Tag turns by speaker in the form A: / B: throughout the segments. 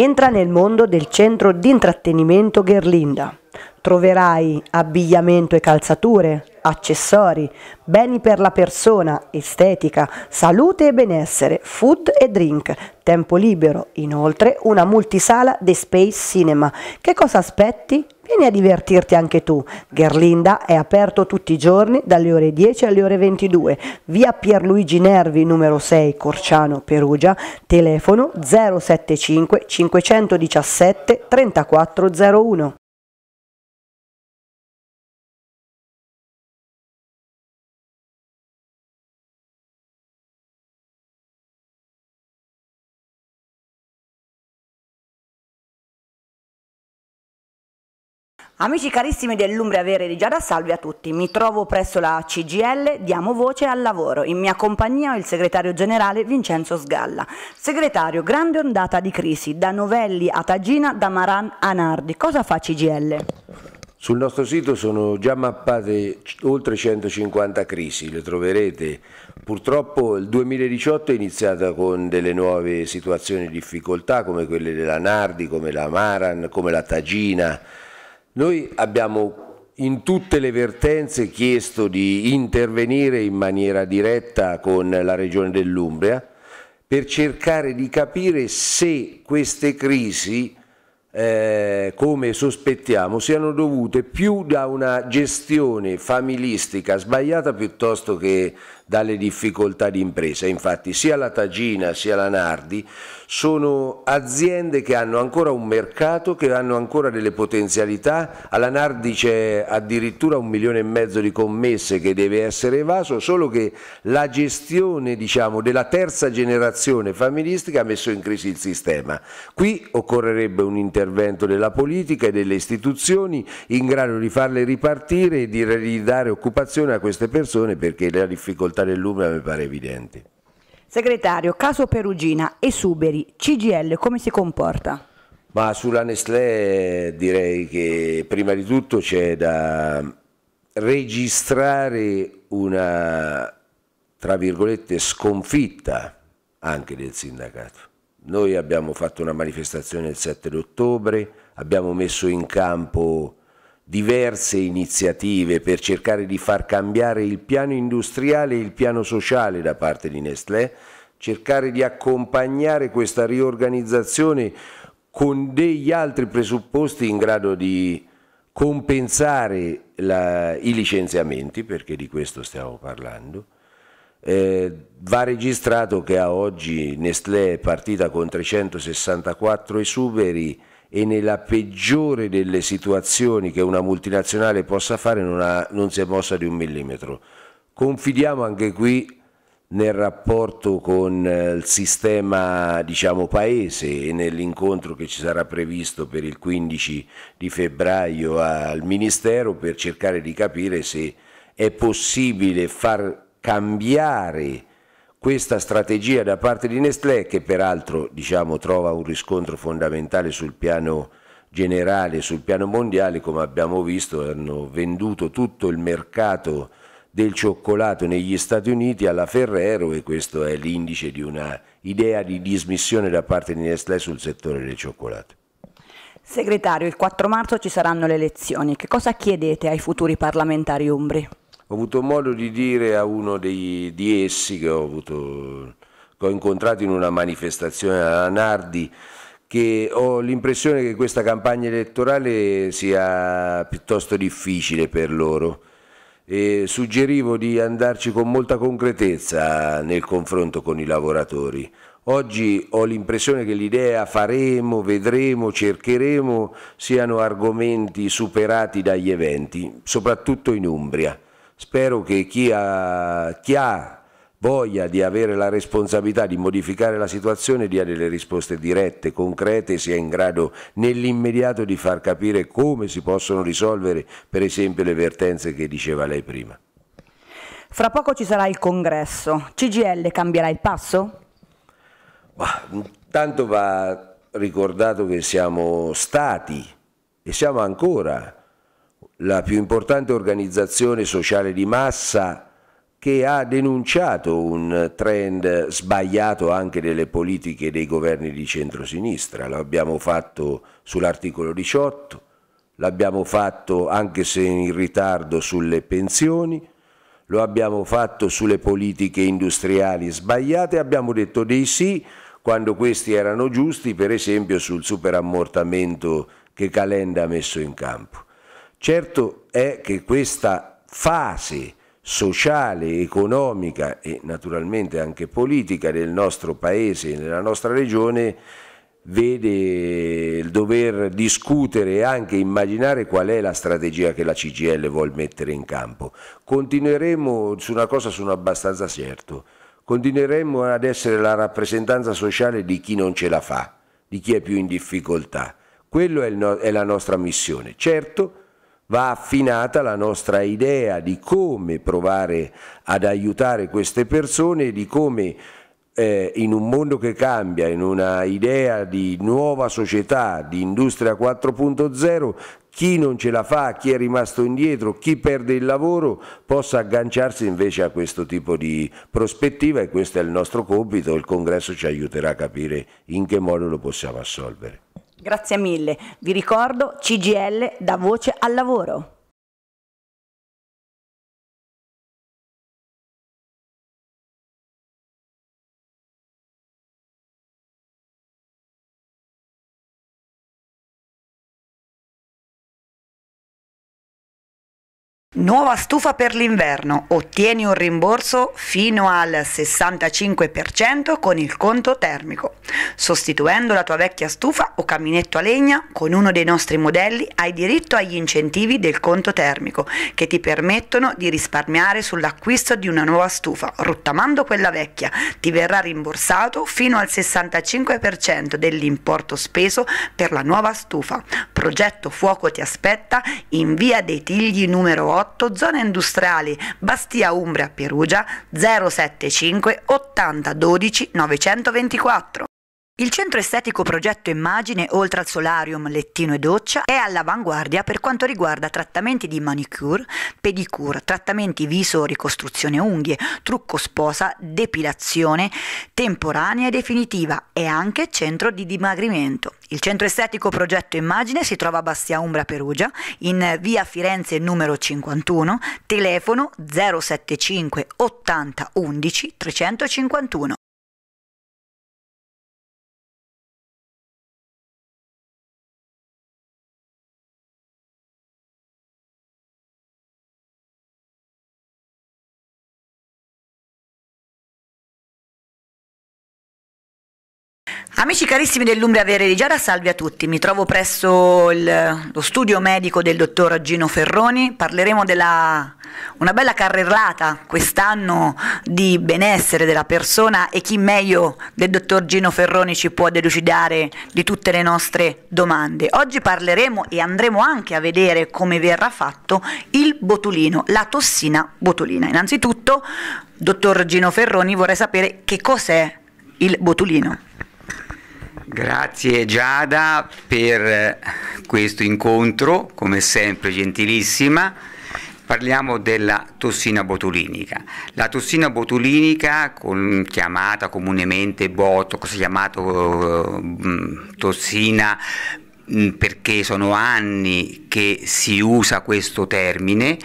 A: Entra nel mondo del centro di intrattenimento Gerlinda. Troverai abbigliamento e
B: calzature, accessori, beni per la persona, estetica, salute e benessere, food e drink, tempo libero, inoltre una multisala The Space Cinema. Che cosa aspetti? Vieni a divertirti anche tu. Gerlinda è aperto tutti i giorni dalle ore 10 alle ore 22. Via Pierluigi Nervi numero 6 Corciano Perugia, telefono 075 517
A: 3401. Amici carissimi dell'Umbria Vere di Giada, salve a
B: tutti. Mi trovo presso la CGL, diamo voce al lavoro. In mia compagnia ho il segretario generale Vincenzo Sgalla. Segretario, grande ondata di crisi, da Novelli a Tagina, da Maran a Nardi. Cosa fa CGL?
C: Sul nostro sito sono già mappate oltre 150 crisi, le troverete. Purtroppo il 2018 è iniziata con delle nuove situazioni di difficoltà come quelle della Nardi, come la Maran, come la Tagina, noi abbiamo in tutte le vertenze chiesto di intervenire in maniera diretta con la regione dell'Umbria per cercare di capire se queste crisi, eh, come sospettiamo, siano dovute più da una gestione familistica sbagliata piuttosto che dalle difficoltà di impresa. Infatti sia la Tagina sia la Nardi sono aziende che hanno ancora un mercato, che hanno ancora delle potenzialità, alla Nardi c'è addirittura un milione e mezzo di commesse che deve essere evaso, solo che la gestione diciamo, della terza generazione familistica ha messo in crisi il sistema. Qui occorrerebbe un intervento della politica e delle istituzioni in grado di farle ripartire e di ridare occupazione a queste persone perché la difficoltà portare il lume mi pare evidente.
B: Segretario, caso Perugina, esuberi, CGL, come si comporta?
C: Ma sulla Nestlé direi che prima di tutto c'è da registrare una, tra virgolette, sconfitta anche del sindacato. Noi abbiamo fatto una manifestazione il 7 ottobre, abbiamo messo in campo diverse iniziative per cercare di far cambiare il piano industriale e il piano sociale da parte di Nestlé, cercare di accompagnare questa riorganizzazione con degli altri presupposti in grado di compensare la, i licenziamenti, perché di questo stiamo parlando. Eh, va registrato che a oggi Nestlé è partita con 364 esuberi, e nella peggiore delle situazioni che una multinazionale possa fare non, ha, non si è mossa di un millimetro. Confidiamo anche qui nel rapporto con eh, il sistema diciamo, paese e nell'incontro che ci sarà previsto per il 15 di febbraio al Ministero per cercare di capire se è possibile far cambiare questa strategia da parte di Nestlé, che peraltro diciamo, trova un riscontro fondamentale sul piano generale, sul piano mondiale, come abbiamo visto, hanno venduto tutto il mercato del cioccolato negli Stati Uniti alla Ferrero e questo è l'indice di una idea di dismissione da parte di Nestlé sul settore del cioccolato.
B: Segretario, il 4 marzo ci saranno le elezioni. Che cosa chiedete ai futuri parlamentari umbri?
C: Ho avuto modo di dire a uno dei, di essi che ho, avuto, che ho incontrato in una manifestazione a Nardi che ho l'impressione che questa campagna elettorale sia piuttosto difficile per loro e suggerivo di andarci con molta concretezza nel confronto con i lavoratori. Oggi ho l'impressione che l'idea faremo, vedremo, cercheremo siano argomenti superati dagli eventi, soprattutto in Umbria. Spero che chi ha, chi ha voglia di avere la responsabilità di modificare la situazione dia delle risposte dirette, concrete e sia in grado nell'immediato di far capire come si possono risolvere per esempio le vertenze che diceva lei prima.
B: Fra poco ci sarà il congresso. CGL cambierà il passo?
C: intanto va ricordato che siamo stati e siamo ancora la più importante organizzazione sociale di massa che ha denunciato un trend sbagliato anche delle politiche dei governi di centrosinistra. L'abbiamo fatto sull'articolo 18, l'abbiamo fatto anche se in ritardo sulle pensioni, lo abbiamo fatto sulle politiche industriali sbagliate, abbiamo detto dei sì quando questi erano giusti, per esempio sul superammortamento che Calenda ha messo in campo. Certo è che questa fase sociale, economica e naturalmente anche politica del nostro paese e della nostra regione vede il dover discutere e anche immaginare qual è la strategia che la CGL vuole mettere in campo. Continueremo, su una cosa sono abbastanza certo, continueremo ad essere la rappresentanza sociale di chi non ce la fa, di chi è più in difficoltà. Quella è, no è la nostra missione. Certo, va affinata la nostra idea di come provare ad aiutare queste persone, di come eh, in un mondo che cambia, in una idea di nuova società, di industria 4.0, chi non ce la fa, chi è rimasto indietro, chi perde il lavoro possa agganciarsi invece a questo tipo di prospettiva e questo è il nostro compito, il congresso ci aiuterà a capire in che modo lo possiamo assolvere.
B: Grazie mille,
A: vi ricordo CGL da voce al lavoro. Nuova stufa per l'inverno, ottieni un rimborso fino al 65%
B: con il conto termico. Sostituendo la tua vecchia stufa o caminetto a legna con uno dei nostri modelli hai diritto agli incentivi del conto termico che ti permettono di risparmiare sull'acquisto di una nuova stufa. Rottamando quella vecchia ti verrà rimborsato fino al 65% dell'importo speso per la nuova stufa. Progetto Fuoco ti aspetta in via dei Tigli numero 8 8 zone industriali, Bastia Umbria Perugia 075 80 12 924. Il centro estetico Progetto Immagine, oltre al solarium, lettino e doccia, è all'avanguardia per quanto riguarda trattamenti di manicure, pedicure, trattamenti viso, ricostruzione unghie, trucco sposa, depilazione temporanea e definitiva e anche centro di dimagrimento. Il centro estetico Progetto Immagine si trova a Bastia Umbra Perugia, in via Firenze numero 51,
A: telefono 075 80 11 351. Amici carissimi dell'Umbria Giada, salve a tutti. Mi trovo
B: presso il, lo studio medico del dottor Gino Ferroni. Parleremo della una bella carrellata quest'anno di benessere della persona e chi meglio del dottor Gino Ferroni ci può delucidare di tutte le nostre domande. Oggi parleremo e andremo anche a vedere come verrà fatto il botulino, la tossina botulina. Innanzitutto, dottor Gino Ferroni, vorrei sapere che cos'è il botulino.
D: Grazie Giada per eh, questo incontro, come sempre gentilissima. Parliamo della tossina botulinica. La tossina botulinica, con, chiamata comunemente botox, chiamato uh, tossina mm, perché sono anni che si usa questo termine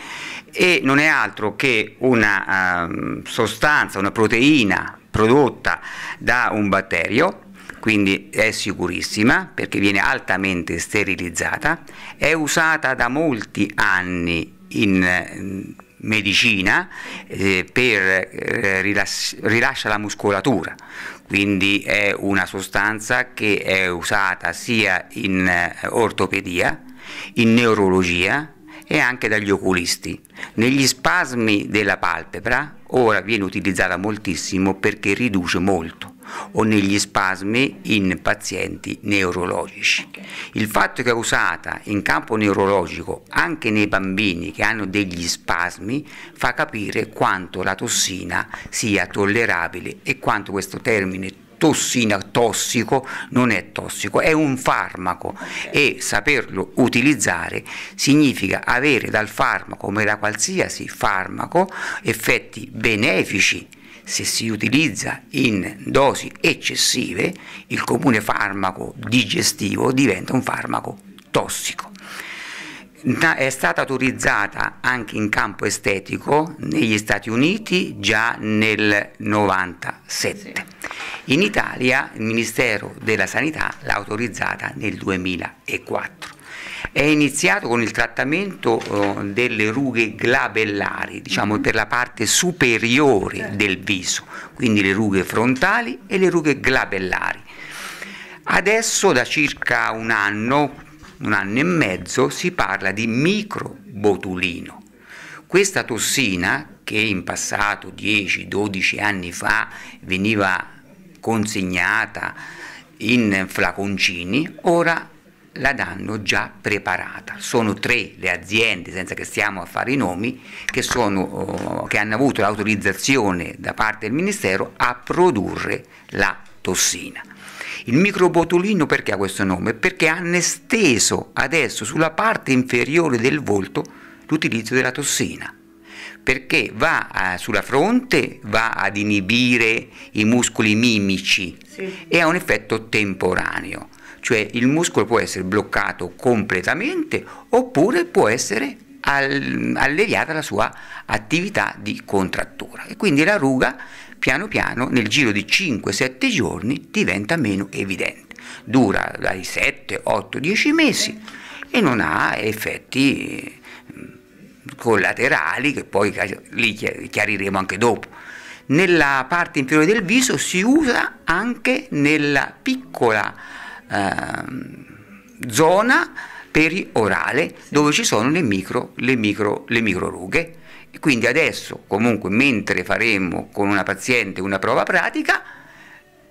D: e non è altro che una uh, sostanza, una proteina prodotta da un batterio quindi è sicurissima perché viene altamente sterilizzata, è usata da molti anni in mm, medicina eh, per eh, rilas- rilascia la muscolatura, quindi è una sostanza che è usata sia in eh, ortopedia, in neurologia e anche dagli oculisti. Negli spasmi della palpebra ora viene utilizzata moltissimo perché riduce molto o negli spasmi in pazienti neurologici. Il fatto che è usata in campo neurologico anche nei bambini che hanno degli spasmi fa capire quanto la tossina sia tollerabile e quanto questo termine tossina tossico non è tossico, è un farmaco e saperlo utilizzare significa avere dal farmaco, come da qualsiasi farmaco, effetti benefici se si utilizza in dosi eccessive, il comune farmaco digestivo diventa un farmaco tossico. È stata autorizzata anche in campo estetico negli Stati Uniti già nel 97. In Italia il Ministero della Sanità l'ha autorizzata nel 2004. È iniziato con il trattamento eh, delle rughe glabellari, diciamo per la parte superiore certo. del viso, quindi le rughe frontali e le rughe glabellari. Adesso da circa un anno, un anno e mezzo, si parla di microbotulino. Questa tossina, che in passato 10-12 anni fa veniva consegnata in flaconcini, ora la danno già preparata. Sono tre le aziende, senza che stiamo a fare i nomi, che, sono, oh, che hanno avuto l'autorizzazione da parte del Ministero a produrre la tossina. Il microbotulino perché ha questo nome? Perché hanno esteso adesso sulla parte inferiore del volto l'utilizzo della tossina perché va a, eh, sulla fronte, va ad inibire i muscoli mimici sì. e ha un effetto temporaneo cioè il muscolo può essere bloccato completamente oppure può essere alleviata la sua attività di contrattura e quindi la ruga piano piano nel giro di 5-7 giorni diventa meno evidente, dura dai 7, 8, 10 mesi e non ha effetti mm, collaterali che poi li chiariremo anche dopo. Nella parte inferiore del viso si usa anche nella piccola eh, zona periorale dove ci sono le micro, le micro, le micro rughe. Quindi adesso comunque mentre faremo con una paziente una prova pratica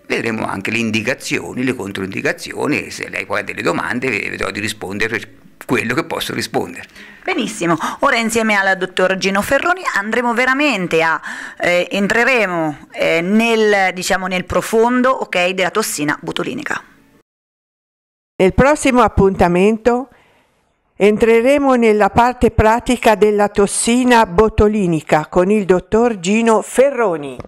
D: vedremo anche le indicazioni, le controindicazioni e se lei poi ha delle domande vedrò di rispondere quello che posso rispondere.
B: Benissimo, ora insieme alla dottor Gino Ferroni andremo veramente a, eh, entreremo eh, nel, diciamo, nel profondo okay, della tossina butulinica.
D: Nel prossimo appuntamento entreremo nella parte pratica della tossina
A: botolinica con il dottor Gino Ferroni.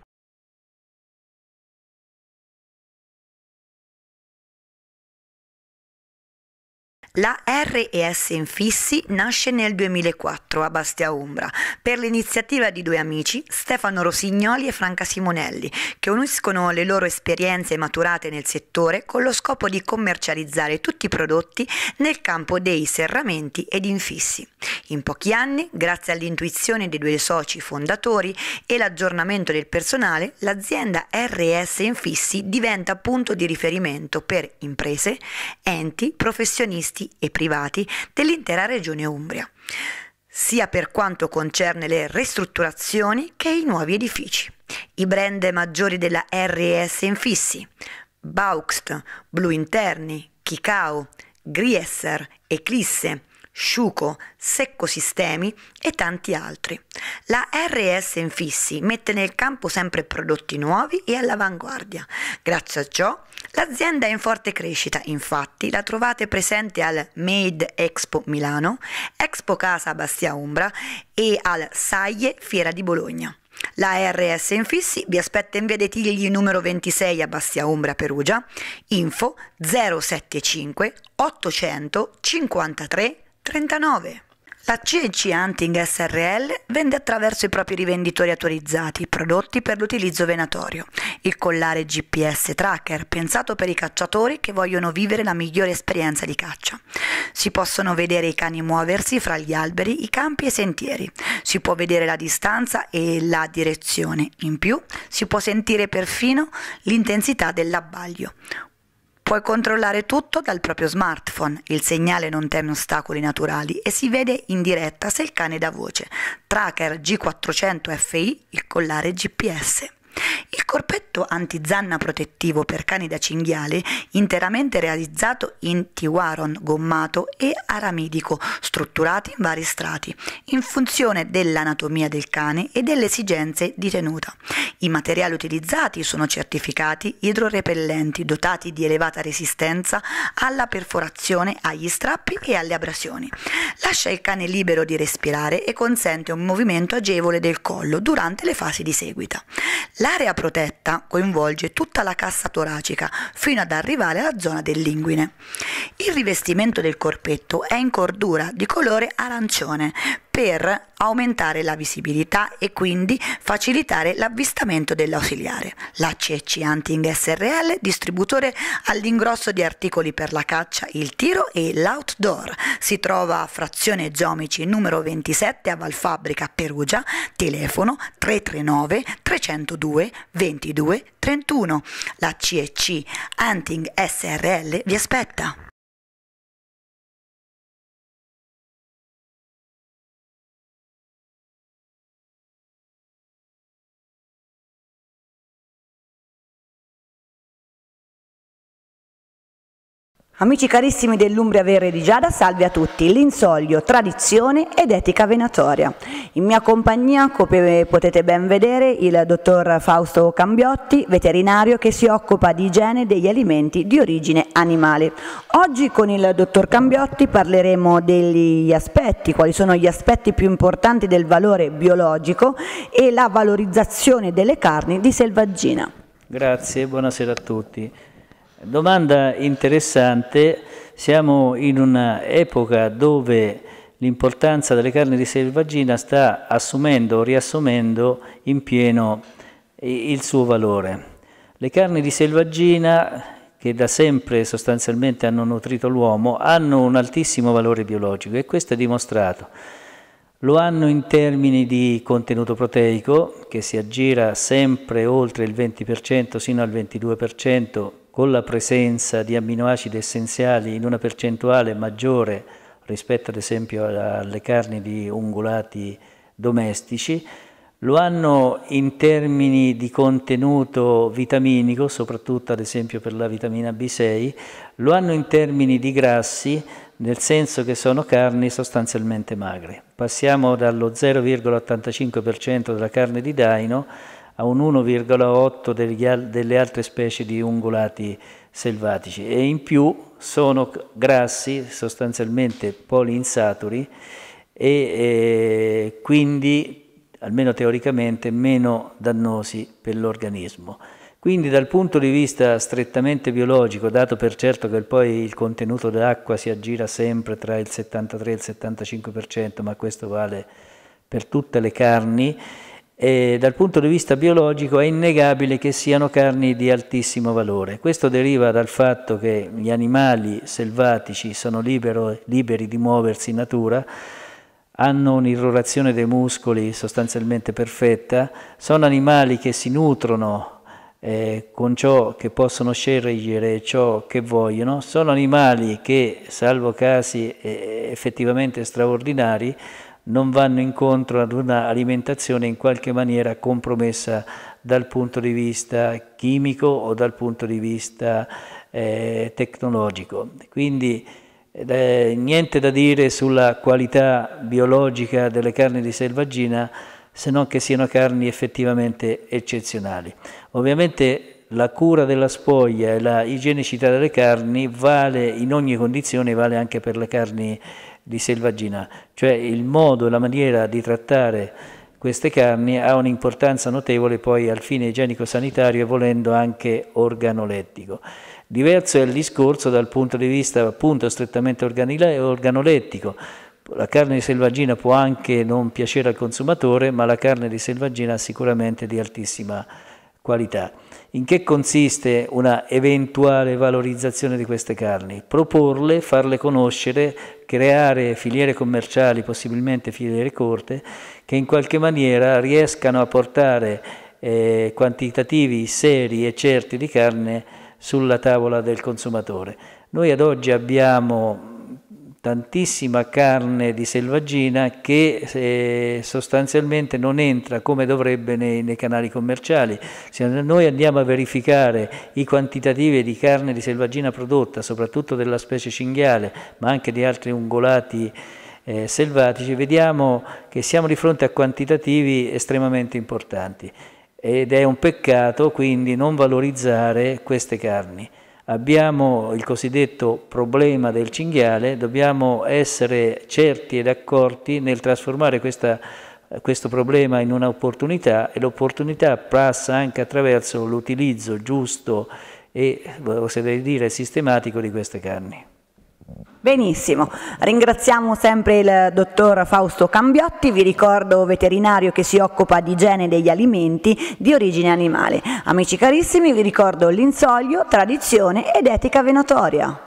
A: La RES Infissi nasce nel 2004 a Bastia Umbra per
B: l'iniziativa di due amici, Stefano Rosignoli e Franca Simonelli, che uniscono le loro esperienze maturate nel settore con lo scopo di commercializzare tutti i prodotti nel campo dei serramenti ed infissi. In pochi anni, grazie all'intuizione dei due soci fondatori e l'aggiornamento del personale, l'azienda RS Infissi diventa punto di riferimento per imprese, enti, professionisti pubblici e privati dell'intera regione Umbria, sia per quanto concerne le ristrutturazioni che i nuovi edifici. I brand maggiori della RS infissi, Bauxt, Blu Interni, Kikao, Grieser, Eclisse, Sciuco, Secco Sistemi e tanti altri. La RS Infissi mette nel campo sempre prodotti nuovi e all'avanguardia. Grazie a ciò L'azienda è in forte crescita, infatti la trovate presente al Made Expo Milano, Expo Casa Bastia Umbra e al Saie Fiera di Bologna. La RS Infissi vi aspetta in via dei Tigli numero 26 a Bastia Umbra Perugia, info 075 800 53 39. La CNC Hunting SRL vende attraverso i propri rivenditori autorizzati i prodotti per l'utilizzo venatorio. Il collare GPS Tracker, pensato per i cacciatori che vogliono vivere la migliore esperienza di caccia. Si possono vedere i cani muoversi fra gli alberi, i campi e i sentieri. Si può vedere la distanza e la direzione. In più, si può sentire perfino l'intensità dell'abbaglio. Puoi controllare tutto dal proprio smartphone, il segnale non teme ostacoli naturali e si vede in diretta se il cane dà voce. Tracker G400 FI, il collare GPS. Il corpetto antizanna protettivo per cani da cinghiale, interamente realizzato in tiwaron gommato e aramidico, strutturato in vari strati, in funzione dell'anatomia del cane e delle esigenze di tenuta. I materiali utilizzati sono certificati idrorepellenti, dotati di elevata resistenza alla perforazione, agli strappi e alle abrasioni. Lascia il cane libero di respirare e consente un movimento agevole del collo durante le fasi di seguita. L'area protetta coinvolge tutta la cassa toracica fino ad arrivare alla zona del linguine. Il rivestimento del corpetto è in cordura di colore arancione per aumentare la visibilità e quindi facilitare l'avvistamento dell'ausiliare. La CC Hunting SRL, distributore all'ingrosso di articoli per la caccia, il tiro e l'outdoor. Si trova a Frazione Zomici numero 27 a Valfabbrica, Perugia, telefono 339 302 22 31.
A: La CC Hunting SRL vi aspetta. Amici carissimi dell'Umbria Vera di
B: Giada, salve a tutti. L'insoglio, tradizione ed etica venatoria. In mia compagnia, come potete ben vedere, il dottor Fausto Cambiotti, veterinario che si occupa di igiene degli alimenti di origine animale. Oggi con il dottor Cambiotti parleremo degli aspetti, quali sono gli aspetti più importanti del valore biologico e la valorizzazione delle carni di selvaggina.
E: Grazie, buonasera a tutti. Domanda interessante, siamo in un'epoca dove l'importanza delle carni di selvaggina sta assumendo o riassumendo in pieno il suo valore. Le carni di selvaggina, che da sempre sostanzialmente hanno nutrito l'uomo, hanno un altissimo valore biologico e questo è dimostrato. Lo hanno in termini di contenuto proteico, che si aggira sempre oltre il 20% sino al 22% con la presenza di amminoacidi essenziali in una percentuale maggiore rispetto ad esempio alle carni di ungulati domestici, lo hanno in termini di contenuto vitaminico, soprattutto ad esempio per la vitamina B6, lo hanno in termini di grassi, nel senso che sono carni sostanzialmente magre. Passiamo dallo 0,85% della carne di daino a un 1,8 delle altre specie di ungulati selvatici e in più sono grassi, sostanzialmente poliinsaturi e eh, quindi, almeno teoricamente, meno dannosi per l'organismo. Quindi dal punto di vista strettamente biologico, dato per certo che poi il contenuto d'acqua si aggira sempre tra il 73 e il 75%, ma questo vale per tutte le carni, e dal punto di vista biologico è innegabile che siano carni di altissimo valore. Questo deriva dal fatto che gli animali selvatici sono libero, liberi di muoversi in natura, hanno un'irrorazione dei muscoli sostanzialmente perfetta, sono animali che si nutrono eh, con ciò che possono scegliere, ciò che vogliono, sono animali che, salvo casi eh, effettivamente straordinari, non vanno incontro ad un'alimentazione in qualche maniera compromessa dal punto di vista chimico o dal punto di vista eh, tecnologico. Quindi eh, niente da dire sulla qualità biologica delle carni di selvaggina se non che siano carni effettivamente eccezionali. Ovviamente la cura della spoglia e la igienicità delle carni vale in ogni condizione, vale anche per le carni di selvaggina, cioè il modo, la maniera di trattare queste carni ha un'importanza notevole poi al fine igienico-sanitario e volendo anche organolettico. Diverso è il discorso dal punto di vista appunto strettamente organolettico, la carne di selvaggina può anche non piacere al consumatore, ma la carne di selvaggina ha sicuramente di altissima qualità qualità. In che consiste una eventuale valorizzazione di queste carni? Proporle, farle conoscere, creare filiere commerciali, possibilmente filiere corte, che in qualche maniera riescano a portare eh, quantitativi seri e certi di carne sulla tavola del consumatore. Noi ad oggi abbiamo tantissima carne di selvaggina che eh, sostanzialmente non entra come dovrebbe nei, nei, canali commerciali. Se noi andiamo a verificare i quantitativi di carne di selvaggina prodotta, soprattutto della specie cinghiale, ma anche di altri ungolati eh, selvatici, vediamo che siamo di fronte a quantitativi estremamente importanti ed è un peccato quindi non valorizzare queste carni abbiamo il cosiddetto problema del cinghiale, dobbiamo essere certi ed accorti nel trasformare questa, questo problema in un'opportunità e l'opportunità passa anche attraverso l'utilizzo giusto e, oserei dire, sistematico di queste carni. Benissimo,
B: ringraziamo sempre il dottor Fausto Cambiotti, vi ricordo veterinario che si occupa di igiene degli alimenti di origine animale. Amici carissimi, vi ricordo
A: l'insoglio, tradizione ed etica venatoria.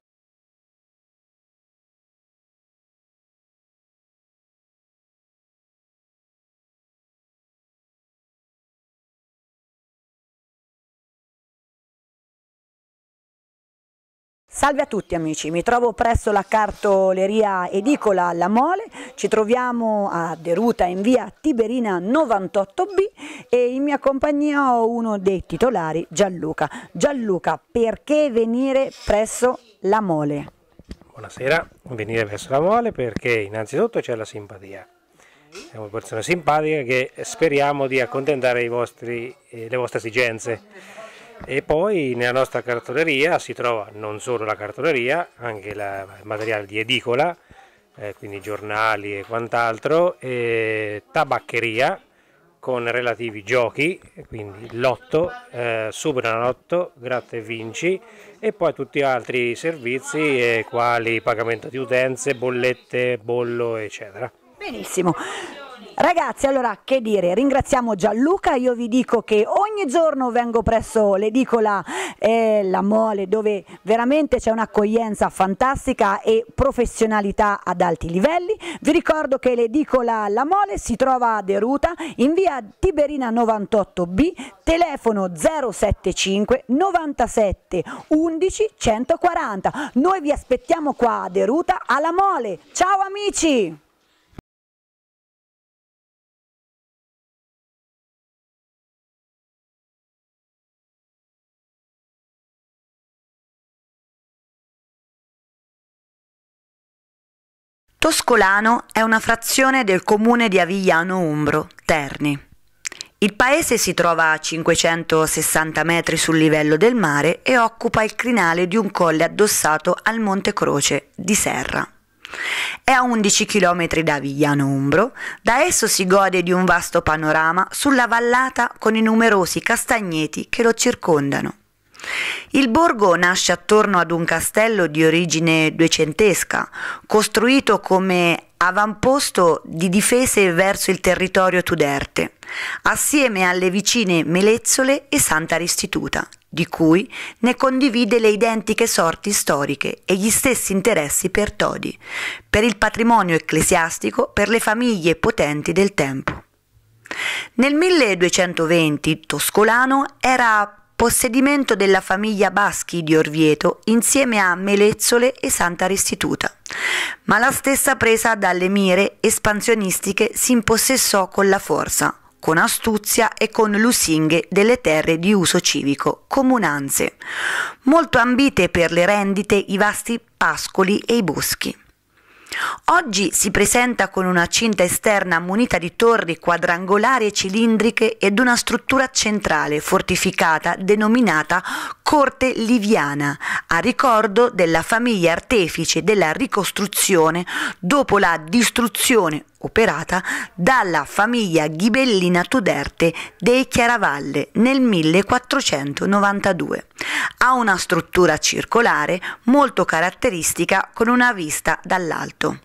A: Salve a tutti amici, mi trovo presso la cartoleria
B: edicola La Mole, ci troviamo a Deruta in via Tiberina 98B e in mia compagnia ho uno dei titolari Gianluca. Gianluca, perché venire presso La Mole?
C: Buonasera, venire presso La Mole perché innanzitutto c'è la simpatia. È una persona simpatica che speriamo di accontentare vostri, eh, le vostre esigenze e poi nella nostra cartoleria si trova non solo la cartoleria, anche il materiale di edicola, eh, quindi giornali e quant'altro, e tabaccheria con relativi giochi, quindi lotto, eh, subranotto, gratta e vinci e poi tutti gli altri servizi eh, quali pagamento di utenze, bollette, bollo eccetera.
B: Benissimo. Ragazzi, allora che dire, ringraziamo Gianluca, io vi dico che ogni ogni giorno vengo presso l'edicola eh, La Mole dove veramente c'è un'accoglienza fantastica e professionalità ad alti livelli. Vi ricordo che l'edicola La Mole si trova a Deruta in via Tiberina 98B, telefono 075 97 11 140. Noi vi aspettiamo qua a Deruta alla
A: Mole. Ciao amici! Toscolano è una frazione del comune di Avigliano Umbro, Terni.
B: Il paese si trova a 560 metri sul livello del mare e occupa il crinale di un colle addossato al Monte Croce di Serra. È a 11 km da Avigliano Umbro, da esso si gode di un vasto panorama sulla vallata con i numerosi castagneti che lo circondano. Il borgo nasce attorno ad un castello di origine duecentesca, costruito come avamposto di difese verso il territorio Tuderte, assieme alle vicine Melezzole e Santa Restituta, di cui ne condivide le identiche sorti storiche e gli stessi interessi per Todi, per il patrimonio ecclesiastico, per le famiglie potenti del tempo. Nel 1220 Toscolano era possedimento della famiglia Baschi di Orvieto insieme a Melezzole e Santa Restituta. Ma la stessa presa dalle mire espansionistiche si impossessò con la forza, con astuzia e con lusinghe delle terre di uso civico, comunanze, molto ambite per le rendite i vasti pascoli e i boschi. Oggi si presenta con una cinta esterna munita di torri quadrangolari e cilindriche ed una struttura centrale fortificata denominata Corte Liviana, a ricordo della famiglia artefice della ricostruzione dopo la distruzione operata dalla famiglia Ghibellina Tuderte dei Chiaravalle nel 1492. Ha una struttura circolare molto caratteristica con una vista dall'alto.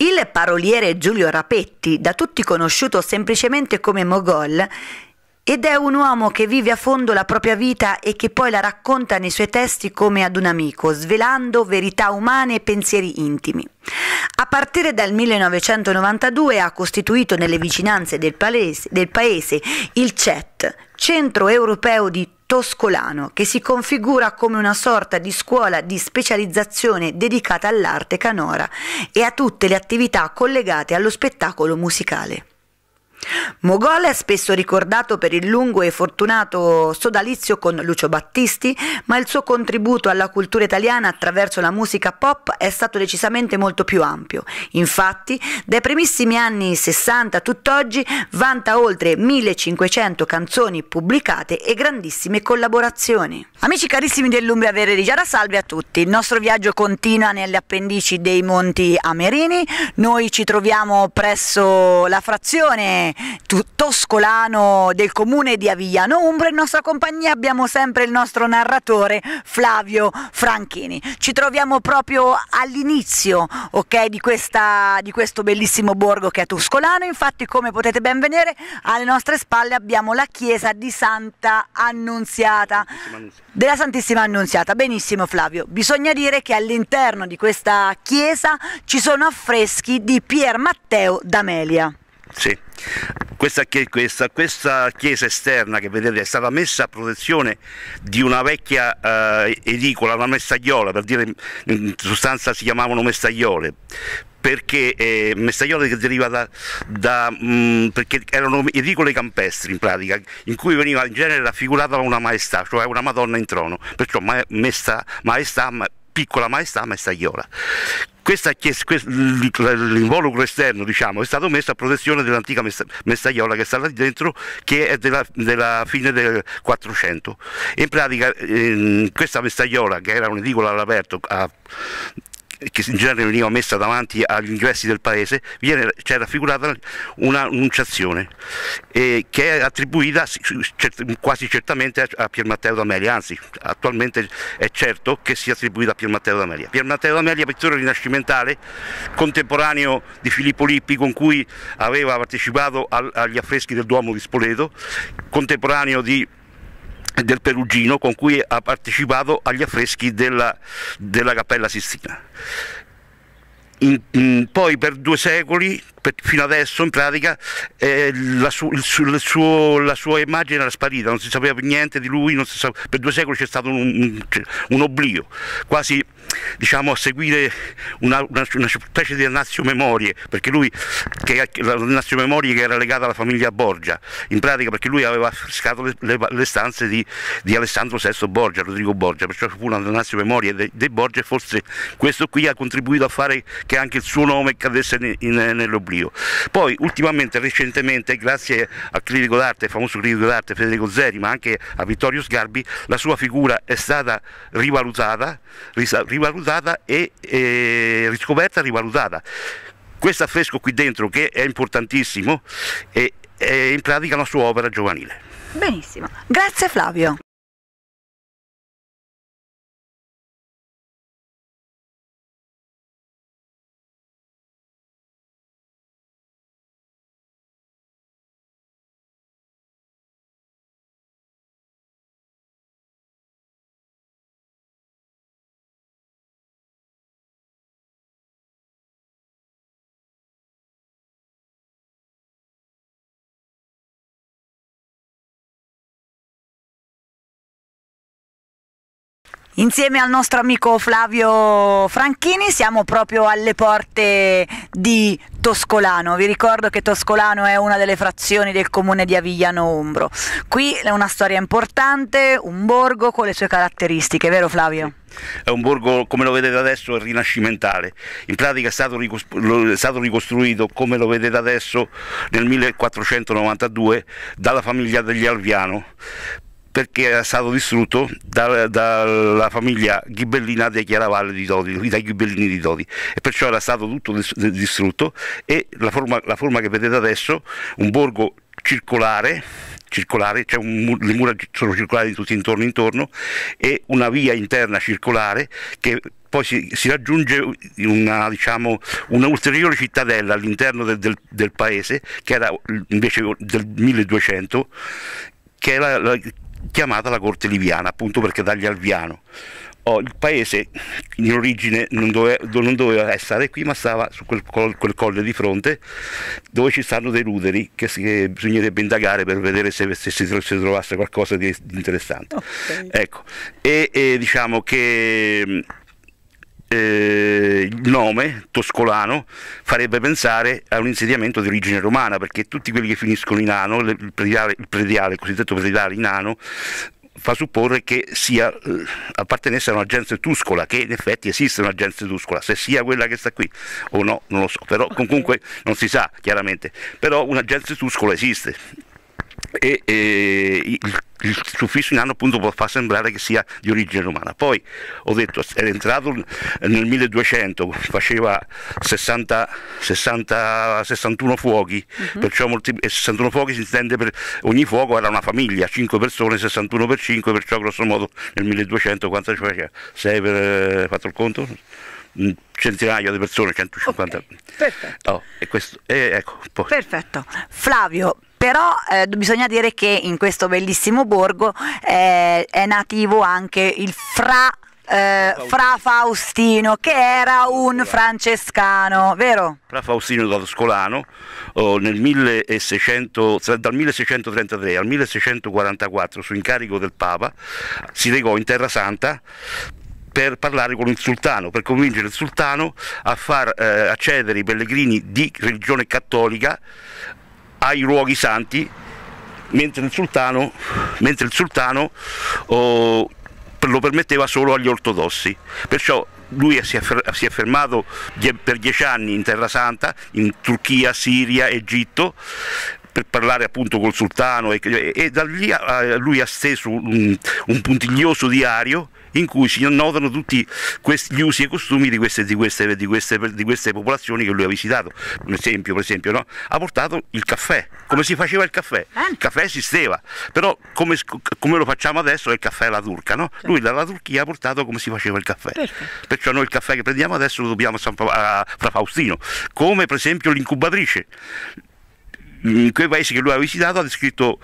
B: Il paroliere Giulio Rapetti, da tutti conosciuto semplicemente come Mogol, ed è un uomo che vive a fondo la propria vita e che poi la racconta nei suoi testi come ad un amico, svelando verità umane e pensieri intimi. A partire dal 1992 ha costituito nelle vicinanze del paese, del paese il CET, Centro Europeo di Toscolano, che si configura come una sorta di scuola di specializzazione dedicata all'arte canora e a tutte le attività collegate allo spettacolo musicale. Mogol è spesso ricordato per il lungo e fortunato sodalizio con Lucio Battisti, ma il suo contributo alla cultura italiana attraverso la musica pop è stato decisamente molto più ampio. Infatti, dai primissimi anni 60 a tutt'oggi vanta oltre 1500 canzoni pubblicate e grandissime collaborazioni. Amici carissimi dell'Umbria Vere di Giara, salve a tutti. Il nostro viaggio continua nelle appendici dei Monti Amerini. Noi ci troviamo presso la frazione Giovane toscolano del comune di Avigliano Umbra, in nostra compagnia abbiamo sempre il nostro narratore Flavio Franchini. Ci troviamo proprio all'inizio okay, di, di, questo bellissimo borgo che è toscolano, infatti come potete ben vedere alle nostre spalle abbiamo la chiesa di Santa Annunziata, della Santissima Annunziata. Benissimo Flavio, bisogna dire che all'interno di questa chiesa ci sono affreschi di Pier Matteo D'Amelia.
F: Sì. Questa, questa, questa, chiesa esterna che vedete è stata messa a protezione di una vecchia eh, edicola, una mestagliola, per dire in sostanza si chiamavano mestagliole, perché eh, mestagliole che deriva da, da mh, mm, perché erano edicole campestri in pratica, in cui veniva in genere raffigurata una maestà, cioè una Madonna in trono, perciò ma, mesta, maestà, ma, piccola maestà, mestagliola questa, questa, l'involucro esterno diciamo, è stato messo a protezione dell'antica mestaiola che sta là dentro, che è della, della fine del 400. In pratica eh, questa mestaiola, che era un'edicola all'aperto a che in genere veniva messa davanti agli ingressi del paese, c'è raffigurata un'annunciazione eh, che è attribuita quasi certamente a Pier Matteo d'Amelia, anzi attualmente è certo che sia attribuita a Pier Matteo d'Amelia. Pier Matteo d'Amelia, pittore rinascimentale, contemporaneo di Filippo Lippi con cui aveva partecipato agli affreschi del Duomo di Spoleto, contemporaneo di del Perugino con cui ha partecipato agli affreschi della, della Cappella Sistina. In, in, poi per due secoli, per, fino adesso in pratica, eh, la, su, il, suo, la, sua immagine era sparita, non si sapeva niente di lui, sapeva, per due secoli c'è stato un, un, oblio, quasi diciamo, a seguire una, una, una specie di nazio memorie, perché lui, che, la nazio memorie che era legata alla famiglia Borgia, in pratica perché lui aveva affrescato le, le, le, stanze di, di, Alessandro VI Borgia, Rodrigo Borgia, perciò fu una nazio memorie dei de Borgia e forse questo qui ha contribuito a fare che anche il suo nome cadesse nell'oblio. Poi ultimamente, recentemente, grazie al critico d'arte, famoso critico d'arte Federico Zeri, ma anche a Vittorio Sgarbi, la sua figura è stata rivalutata, rivalutata e, e riscoperta, rivalutata. Questo affresco qui dentro che è importantissimo è, è in pratica la sua opera giovanile.
A: Benissimo, grazie Flavio. Insieme al nostro amico
B: Flavio Franchini siamo proprio alle porte di Toscolano. Vi ricordo che Toscolano è una delle frazioni del comune di Avigliano Umbro. Qui è una storia importante, un borgo con le sue caratteristiche, vero Flavio?
F: È un borgo, come lo vedete adesso, rinascimentale. In pratica è stato, ricostruito, come lo vedete adesso, nel 1492 dalla famiglia degli Alviano perché era stato distrutto dalla da famiglia ghibellina dei Chiaravalle di Todi, dai ghibellini di Todi e perciò era stato tutto distrutto e la forma, la forma che vedete adesso, un borgo circolare circolare, cioè mur le mura sono circolari tutti intorno intorno e una via interna circolare che poi si, si raggiunge una, diciamo, un'ulteriore cittadella all'interno del, del, del paese che era invece del 1200 che era la, chiamata la corte liviana, appunto perché dagli alviano. Oh, il paese in origine non doveva, non doveva, essere qui, ma stava su quel, col, quel, colle di fronte dove ci stanno dei ruderi che, si, che bisognerebbe indagare per vedere se, se, si, se trovasse qualcosa di, di interessante. Okay. Ecco, e, e diciamo che eh, il nome toscolano farebbe pensare a un insediamento di origine romana, perché tutti quelli che finiscono in ano, il prediale, il, prediale, il cosiddetto prediale in ano, fa supporre che sia, eh, appartenesse a un'agenzia tuscola, che in effetti esiste un'agenzia tuscola, se sia quella che sta qui o no, non lo so, però comunque non si sa chiaramente, però un'agenzia tuscola esiste, e, e il, il, suffisso in anno appunto può far sembrare che sia di origine romana. Poi ho detto, era entrato nel 1200, faceva 60, 60, 61 fuochi, uh mhm. -huh. molti, 61 fuochi si intende per ogni fuoco era una famiglia, 5 persone, 61 per 5, perciò grosso modo nel 1200 quanto ci faceva? 6 per, fatto il conto? centinaio di persone, 150. Okay, perfetto. Oh, e questo, e eh, ecco, perfetto.
B: Flavio, però eh, bisogna dire che in questo bellissimo borgo eh, è nativo anche il fra eh, Fra Faustino, che era un francescano, vero?
F: Fra Faustino da Toscolano, oh, nel 1600, dal 1633 al 1644, su incarico del Papa, si recò in Terra Santa per parlare con il sultano, per convincere il sultano a far eh, accedere i pellegrini di religione cattolica ai luoghi santi, mentre il sultano, mentre il sultano oh, lo permetteva solo agli ortodossi. Perciò lui si è, fermato per dieci anni in Terra Santa, in Turchia, Siria, Egitto, per parlare appunto col sultano e, da lì lui ha steso un puntiglioso diario in cui si annotano tutti questi, gli usi e costumi di queste, di, queste, di, queste, di queste, popolazioni che lui ha visitato. Un esempio, per esempio, no? ha portato il caffè, come si faceva il caffè? Eh? Il caffè esisteva, però come, come lo facciamo adesso è il caffè alla turca, no? lui dalla Turchia ha portato come si faceva il caffè. Perfetto. Perciò noi il caffè che prendiamo adesso lo dobbiamo a Fra Faustino, come per esempio l'incubatrice in quei paesi che lui ha visitato ha descritto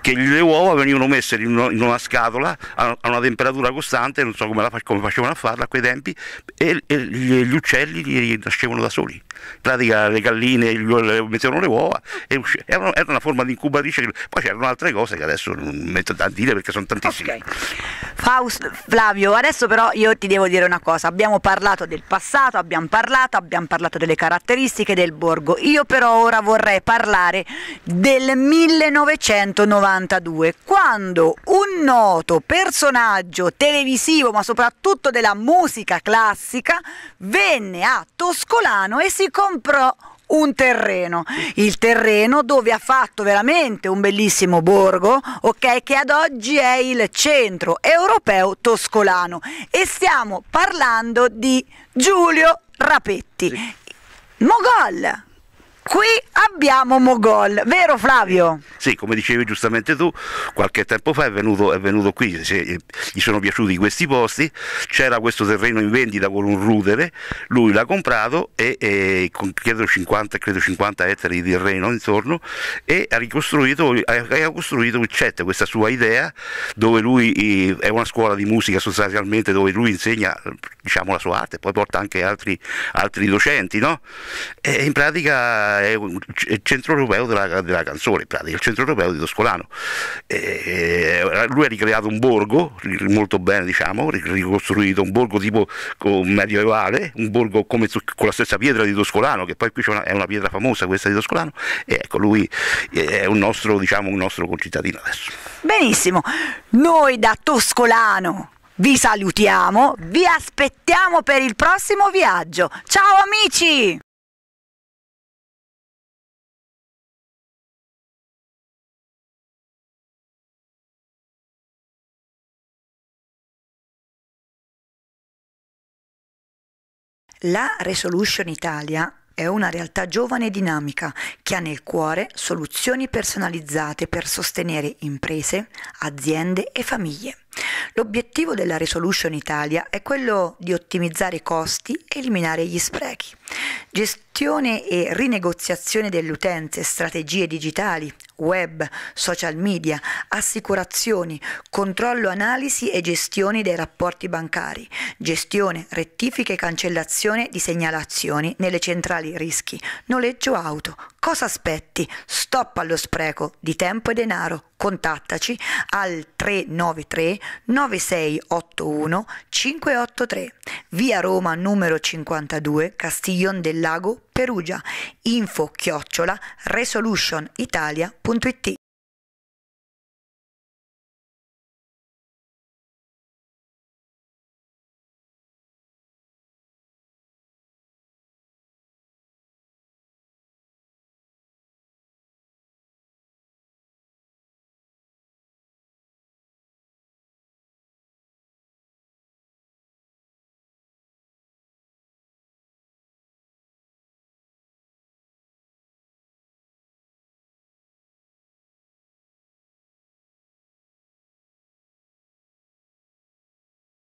F: che le uova venivano messe in una, in una scatola a, a, una temperatura costante, non so come, la, come facevano a farla a quei tempi, e, e gli, gli, uccelli li nascevano da soli. In pratica le galline gli, le, mettevano le uova, e usce, era, era, una forma di incubatrice. poi c'erano altre cose che adesso non metto da dire perché sono tantissime. Okay.
B: Faust, Flavio, adesso però io ti devo dire una cosa, abbiamo parlato del passato, abbiamo parlato, abbiamo parlato delle caratteristiche del borgo, io però ora vorrei parlare del 1900 1992, quando un noto personaggio televisivo, ma soprattutto della musica classica, venne a Toscolano e si comprò un terreno, il terreno dove ha fatto veramente un bellissimo borgo, ok, che ad oggi è il centro europeo toscolano e stiamo parlando di Giulio Rapetti. Mogol! Qui abbiamo Mogol, vero Flavio?
F: Sì, come dicevi giustamente tu, qualche tempo fa è venuto, è venuto qui, se, eh, gli sono piaciuti questi posti, c'era questo terreno in vendita con un rudere, lui l'ha comprato e, e con credo 50, credo 50 ettari di terreno intorno e ha ricostruito, ha costruito il CET, questa sua idea dove lui eh, è una scuola di musica sostanzialmente dove lui insegna diciamo, la sua arte, e poi porta anche altri, altri docenti, no? E in pratica è un, il centro europeo della, della canzone, Pratica, il centro europeo di Toscolano. E, lui ha ricreato un borgo, molto bene diciamo, ricostruito un borgo tipo medioevale, un borgo come, con la stessa pietra di Toscolano, che poi qui una, è una pietra famosa questa di Toscolano, e ecco lui è un nostro, diciamo, un nostro concittadino adesso.
B: Benissimo, noi da Toscolano vi salutiamo, vi aspettiamo
A: per il prossimo viaggio. Ciao amici! La Resolution Italia è una realtà giovane e dinamica
B: che ha nel cuore soluzioni personalizzate per sostenere imprese, aziende e famiglie. L'obiettivo della Resolution Italia è quello di ottimizzare i costi e eliminare gli sprechi. Gestione e rinegoziazione delle utenze, strategie digitali, web, social media, assicurazioni, controllo, analisi e gestione dei rapporti bancari, gestione, rettifiche e cancellazione di segnalazioni nelle centrali rischi, noleggio auto. Cosa aspetti? Stop allo spreco di tempo e denaro. Contattaci al 393 9681 583, via Roma numero 52, Castiglio. Scion del Lago, Perugia. Info chiocciola
A: resolutionitalia.it